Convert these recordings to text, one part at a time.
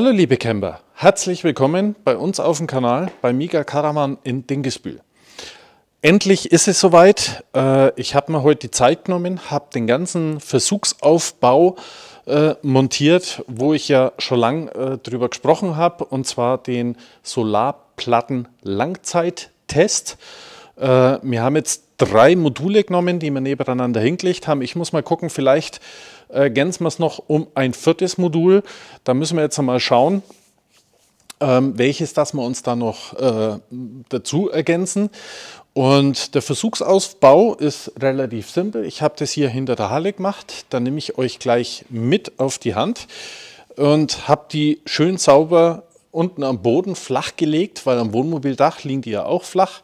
Hallo liebe Camper, herzlich willkommen bei uns auf dem Kanal bei Miga Karaman in Dingesbühl. Endlich ist es soweit. Äh, ich habe mir heute die Zeit genommen, habe den ganzen Versuchsaufbau äh, montiert, wo ich ja schon lange äh, drüber gesprochen habe, und zwar den Solarplatten-Langzeittest. Wir haben jetzt drei Module genommen, die wir nebeneinander hingelegt haben. Ich muss mal gucken, vielleicht ergänzen äh, wir es noch um ein viertes Modul. Da müssen wir jetzt mal schauen, ähm, welches das wir uns da noch äh, dazu ergänzen. Und der Versuchsausbau ist relativ simpel. Ich habe das hier hinter der Halle gemacht. Da nehme ich euch gleich mit auf die Hand und habe die schön sauber unten am Boden flach gelegt, weil am Wohnmobildach liegen die ja auch flach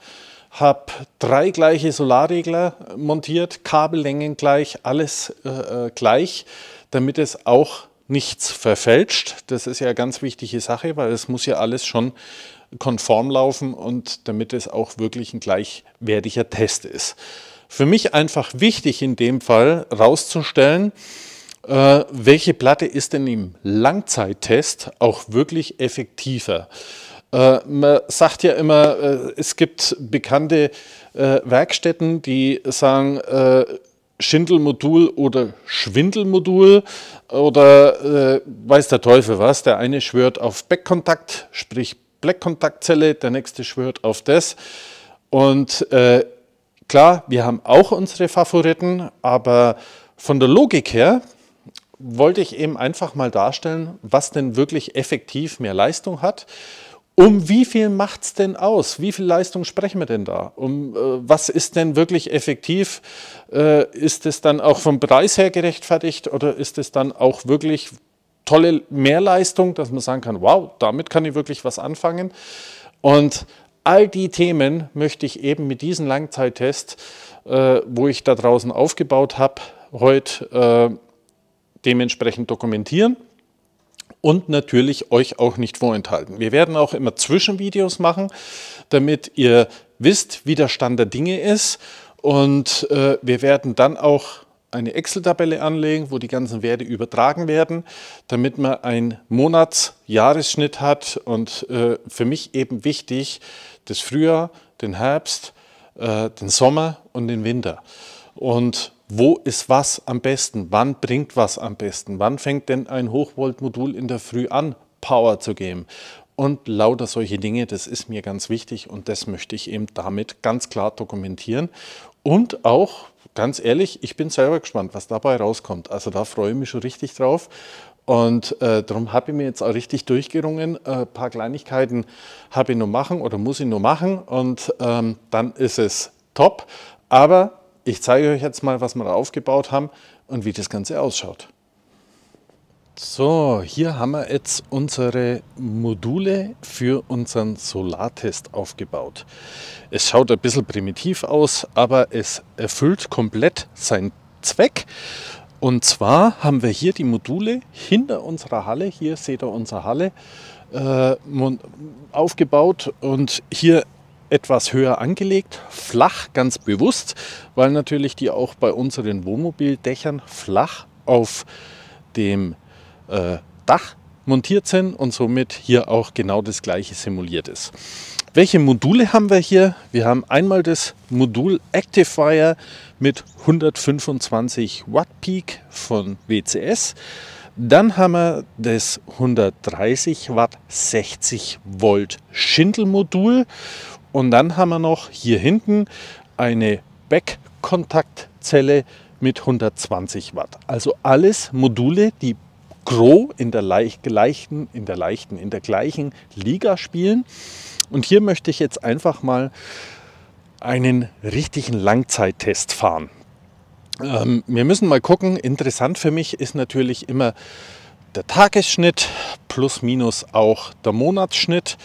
habe drei gleiche Solarregler montiert, Kabellängen gleich, alles äh, äh, gleich, damit es auch nichts verfälscht. Das ist ja eine ganz wichtige Sache, weil es muss ja alles schon konform laufen und damit es auch wirklich ein gleichwertiger Test ist. Für mich einfach wichtig in dem Fall rauszustellen, äh, welche Platte ist denn im Langzeittest auch wirklich effektiver. Äh, man sagt ja immer, äh, es gibt bekannte äh, Werkstätten, die sagen, äh, Schindelmodul oder Schwindelmodul oder äh, weiß der Teufel was. Der eine schwört auf Backkontakt, sprich Blackkontaktzelle, der nächste schwört auf das. Und äh, klar, wir haben auch unsere Favoriten, aber von der Logik her wollte ich eben einfach mal darstellen, was denn wirklich effektiv mehr Leistung hat um wie viel macht es denn aus? Wie viel Leistung sprechen wir denn da? Um äh, was ist denn wirklich effektiv? Äh, ist es dann auch vom Preis her gerechtfertigt oder ist es dann auch wirklich tolle Mehrleistung, dass man sagen kann, wow, damit kann ich wirklich was anfangen? Und all die Themen möchte ich eben mit diesem Langzeittest, äh, wo ich da draußen aufgebaut habe, heute äh, dementsprechend dokumentieren und natürlich euch auch nicht vorenthalten. Wir werden auch immer Zwischenvideos machen, damit ihr wisst, wie der Stand der Dinge ist. Und äh, wir werden dann auch eine Excel-Tabelle anlegen, wo die ganzen Werte übertragen werden, damit man einen Monats-Jahresschnitt hat. Und äh, für mich eben wichtig, das Frühjahr, den Herbst, äh, den Sommer und den Winter. Und wo ist was am besten, wann bringt was am besten, wann fängt denn ein Hochvoltmodul in der Früh an, Power zu geben. Und lauter solche Dinge, das ist mir ganz wichtig und das möchte ich eben damit ganz klar dokumentieren. Und auch, ganz ehrlich, ich bin selber gespannt, was dabei rauskommt. Also da freue ich mich schon richtig drauf. Und äh, darum habe ich mir jetzt auch richtig durchgerungen. Ein äh, paar Kleinigkeiten habe ich nur machen oder muss ich nur machen und ähm, dann ist es top. Aber ich zeige euch jetzt mal, was wir da aufgebaut haben und wie das Ganze ausschaut. So, hier haben wir jetzt unsere Module für unseren Solartest aufgebaut. Es schaut ein bisschen primitiv aus, aber es erfüllt komplett seinen Zweck. Und zwar haben wir hier die Module hinter unserer Halle, hier seht ihr unsere Halle, äh, aufgebaut und hier etwas höher angelegt, flach, ganz bewusst, weil natürlich die auch bei unseren Wohnmobildächern flach auf dem äh, Dach montiert sind und somit hier auch genau das gleiche simuliert ist. Welche Module haben wir hier? Wir haben einmal das Modul Actifier mit 125 Watt Peak von WCS. Dann haben wir das 130 Watt 60 Volt Schindelmodul und dann haben wir noch hier hinten eine Backkontaktzelle mit 120 Watt. Also alles Module, die grob in der leichten, in der leichten, in der gleichen Liga spielen. Und hier möchte ich jetzt einfach mal einen richtigen Langzeittest fahren. Ähm, wir müssen mal gucken. Interessant für mich ist natürlich immer der Tagesschnitt plus minus auch der Monatsschnitt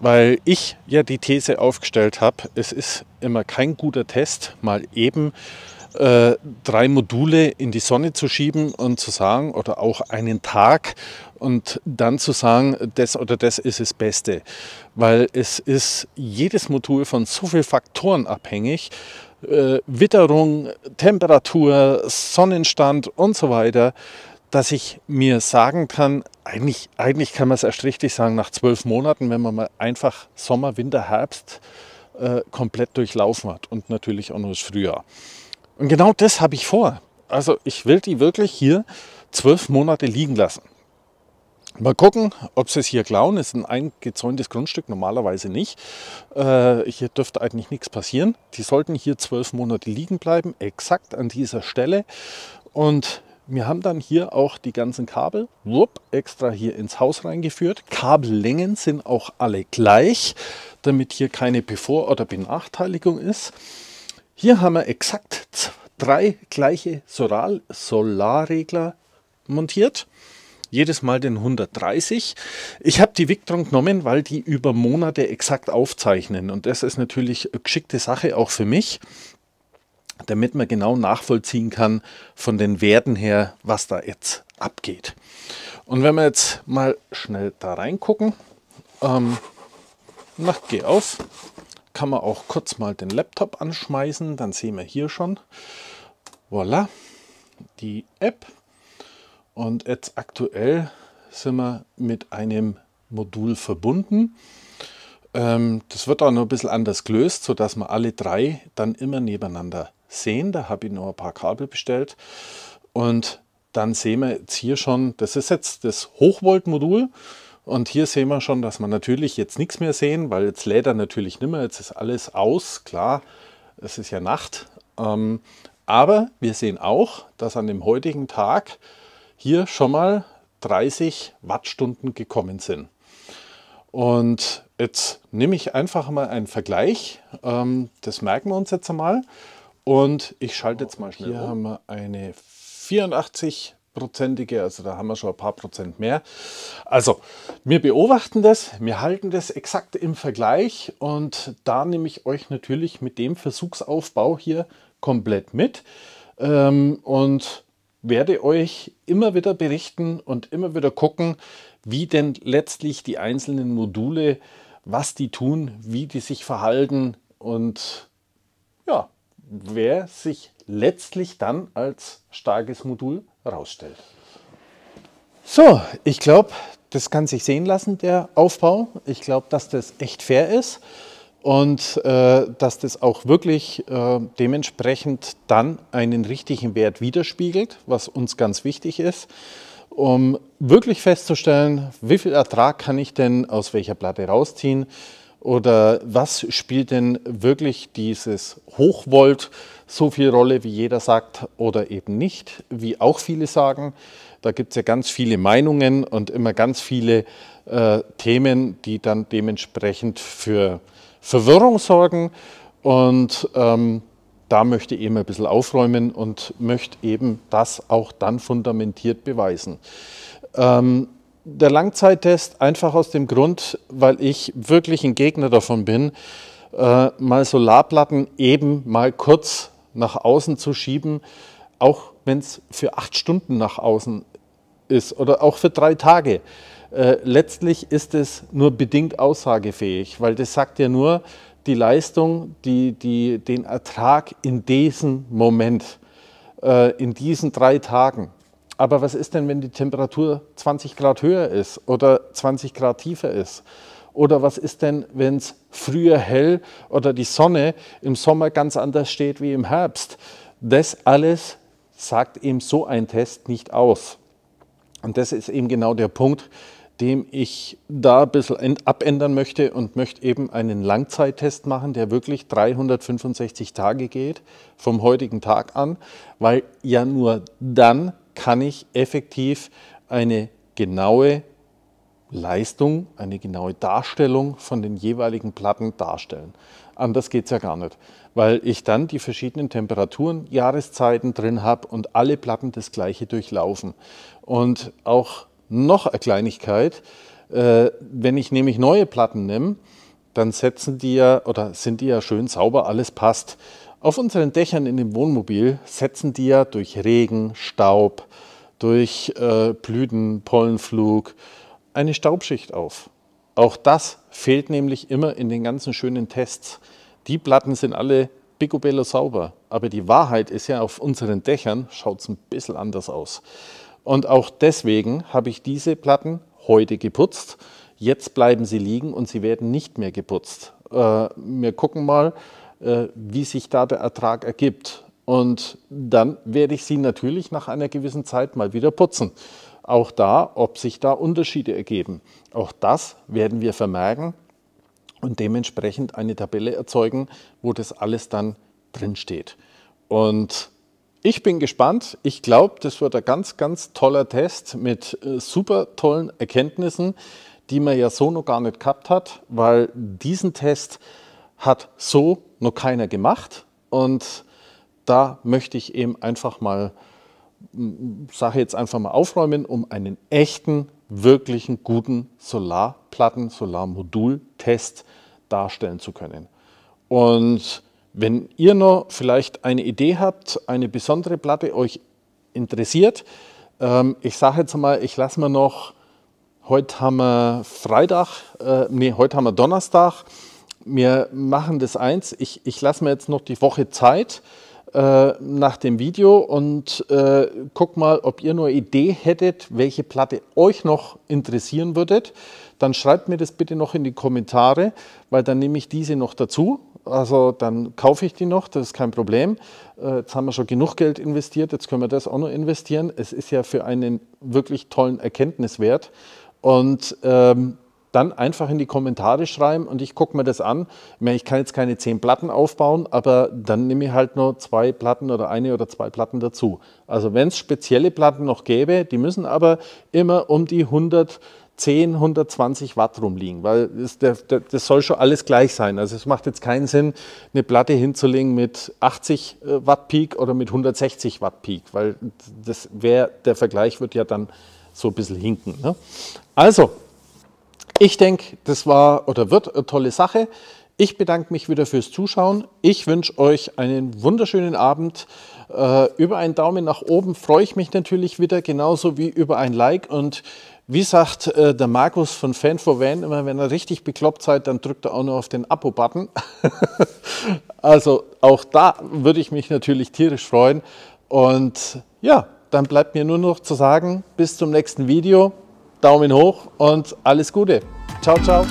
weil ich ja die These aufgestellt habe, es ist immer kein guter Test, mal eben äh, drei Module in die Sonne zu schieben und zu sagen, oder auch einen Tag und dann zu sagen, das oder das ist das Beste. Weil es ist jedes Modul von so vielen Faktoren abhängig, äh, Witterung, Temperatur, Sonnenstand und so weiter, dass ich mir sagen kann, eigentlich, eigentlich kann man es erst richtig sagen, nach zwölf Monaten, wenn man mal einfach Sommer, Winter, Herbst äh, komplett durchlaufen hat und natürlich auch noch das Frühjahr. Und genau das habe ich vor. Also ich will die wirklich hier zwölf Monate liegen lassen. Mal gucken, ob sie es hier klauen. Es ist ein eingezäuntes Grundstück, normalerweise nicht. Äh, hier dürfte eigentlich nichts passieren. Die sollten hier zwölf Monate liegen bleiben, exakt an dieser Stelle. Und wir haben dann hier auch die ganzen Kabel wupp, extra hier ins Haus reingeführt. Kabellängen sind auch alle gleich, damit hier keine Bevor- oder Benachteiligung ist. Hier haben wir exakt drei gleiche Solar Solarregler montiert. Jedes Mal den 130. Ich habe die Victron genommen, weil die über Monate exakt aufzeichnen. Und das ist natürlich eine geschickte Sache auch für mich damit man genau nachvollziehen kann von den Werten her, was da jetzt abgeht. Und wenn wir jetzt mal schnell da reingucken, ähm, na, geh auf, kann man auch kurz mal den Laptop anschmeißen, dann sehen wir hier schon, voilà, die App. Und jetzt aktuell sind wir mit einem Modul verbunden ähm, das wird auch noch ein bisschen anders gelöst, sodass man alle drei dann immer nebeneinander sehen. Da habe ich noch ein paar Kabel bestellt. Und dann sehen wir jetzt hier schon, das ist jetzt das Hochvolt-Modul. Und hier sehen wir schon, dass wir natürlich jetzt nichts mehr sehen, weil jetzt lädt er natürlich nicht mehr. Jetzt ist alles aus, klar, es ist ja Nacht. Ähm, aber wir sehen auch, dass an dem heutigen Tag hier schon mal 30 Wattstunden gekommen sind. Und jetzt nehme ich einfach mal einen Vergleich. Ähm, das merken wir uns jetzt einmal. Und ich schalte jetzt mal schnell. Hier um. haben wir eine 84-prozentige, also da haben wir schon ein paar Prozent mehr. Also wir beobachten das, wir halten das exakt im Vergleich und da nehme ich euch natürlich mit dem Versuchsaufbau hier komplett mit ähm, und werde euch immer wieder berichten und immer wieder gucken, wie denn letztlich die einzelnen Module, was die tun, wie die sich verhalten und ja, wer sich letztlich dann als starkes Modul herausstellt. So, ich glaube, das kann sich sehen lassen, der Aufbau. Ich glaube, dass das echt fair ist und äh, dass das auch wirklich äh, dementsprechend dann einen richtigen Wert widerspiegelt, was uns ganz wichtig ist, um wirklich festzustellen, wie viel Ertrag kann ich denn aus welcher Platte rausziehen, oder was spielt denn wirklich dieses Hochvolt so viel Rolle, wie jeder sagt, oder eben nicht, wie auch viele sagen? Da gibt es ja ganz viele Meinungen und immer ganz viele äh, Themen, die dann dementsprechend für Verwirrung sorgen. Und ähm, da möchte ich eben ein bisschen aufräumen und möchte eben das auch dann fundamentiert beweisen. Ähm, der Langzeittest einfach aus dem Grund, weil ich wirklich ein Gegner davon bin, äh, mal Solarplatten eben mal kurz nach außen zu schieben, auch wenn es für acht Stunden nach außen ist oder auch für drei Tage. Äh, letztlich ist es nur bedingt aussagefähig, weil das sagt ja nur die Leistung, die, die, den Ertrag in diesem Moment, äh, in diesen drei Tagen. Aber was ist denn, wenn die Temperatur 20 Grad höher ist oder 20 Grad tiefer ist? Oder was ist denn, wenn es früher hell oder die Sonne im Sommer ganz anders steht wie im Herbst? Das alles sagt eben so ein Test nicht aus. Und das ist eben genau der Punkt, dem ich da ein bisschen abändern möchte und möchte eben einen Langzeittest machen, der wirklich 365 Tage geht, vom heutigen Tag an, weil ja nur dann kann ich effektiv eine genaue Leistung, eine genaue Darstellung von den jeweiligen Platten darstellen. Anders geht es ja gar nicht, weil ich dann die verschiedenen Temperaturen, Jahreszeiten drin habe und alle Platten das gleiche durchlaufen. Und auch noch eine Kleinigkeit, äh, wenn ich nämlich neue Platten nehme, dann setzen die ja oder sind die ja schön sauber, alles passt. Auf unseren Dächern in dem Wohnmobil setzen die ja durch Regen, Staub, durch äh, Blüten, Pollenflug eine Staubschicht auf. Auch das fehlt nämlich immer in den ganzen schönen Tests. Die Platten sind alle picobello sauber, aber die Wahrheit ist ja, auf unseren Dächern schaut es ein bisschen anders aus. Und auch deswegen habe ich diese Platten heute geputzt. Jetzt bleiben sie liegen und sie werden nicht mehr geputzt. Äh, wir gucken mal, äh, wie sich da der Ertrag ergibt. Und dann werde ich sie natürlich nach einer gewissen Zeit mal wieder putzen. Auch da, ob sich da Unterschiede ergeben. Auch das werden wir vermerken und dementsprechend eine Tabelle erzeugen, wo das alles dann drinsteht. Und ich bin gespannt. Ich glaube, das wird ein ganz, ganz toller Test mit äh, super tollen Erkenntnissen, die man ja so noch gar nicht gehabt hat, weil diesen Test hat so noch keiner gemacht. Und da möchte ich eben einfach mal, sage jetzt einfach mal aufräumen, um einen echten, wirklichen, guten Solarplatten, Solarmodultest darstellen zu können. Und wenn ihr noch vielleicht eine Idee habt, eine besondere Platte euch interessiert, ähm, ich sage jetzt mal, ich lasse mir noch, heute haben wir Freitag, äh, nee, heute haben wir Donnerstag, wir machen das eins, ich, ich lasse mir jetzt noch die Woche Zeit äh, nach dem Video und äh, guck mal, ob ihr nur Idee hättet, welche Platte euch noch interessieren würdet. Dann schreibt mir das bitte noch in die Kommentare, weil dann nehme ich diese noch dazu. Also dann kaufe ich die noch, das ist kein Problem. Äh, jetzt haben wir schon genug Geld investiert, jetzt können wir das auch noch investieren. Es ist ja für einen wirklich tollen Erkenntniswert. Und ähm, dann einfach in die Kommentare schreiben und ich gucke mir das an. Ich, meine, ich kann jetzt keine zehn Platten aufbauen, aber dann nehme ich halt nur zwei Platten oder eine oder zwei Platten dazu. Also wenn es spezielle Platten noch gäbe, die müssen aber immer um die 100 10, 120 Watt rumliegen, weil das, das, soll schon alles gleich sein. Also es macht jetzt keinen Sinn, eine Platte hinzulegen mit 80 äh, Watt Peak oder mit 160 Watt Peak, weil das wär, der Vergleich wird ja dann so ein bisschen hinken. Ne? Also, ich denke, das war oder wird eine tolle Sache. Ich bedanke mich wieder fürs Zuschauen. Ich wünsche euch einen wunderschönen Abend. Äh, über einen Daumen nach oben freue ich mich natürlich wieder, genauso wie über ein Like. Und wie sagt äh, der Markus von Fan for Van immer, wenn er richtig bekloppt seid, dann drückt er auch nur auf den Abo-Button. also auch da würde ich mich natürlich tierisch freuen. Und ja, dann bleibt mir nur noch zu sagen, bis zum nächsten Video. Daumen hoch und alles Gute. Ciao, ciao.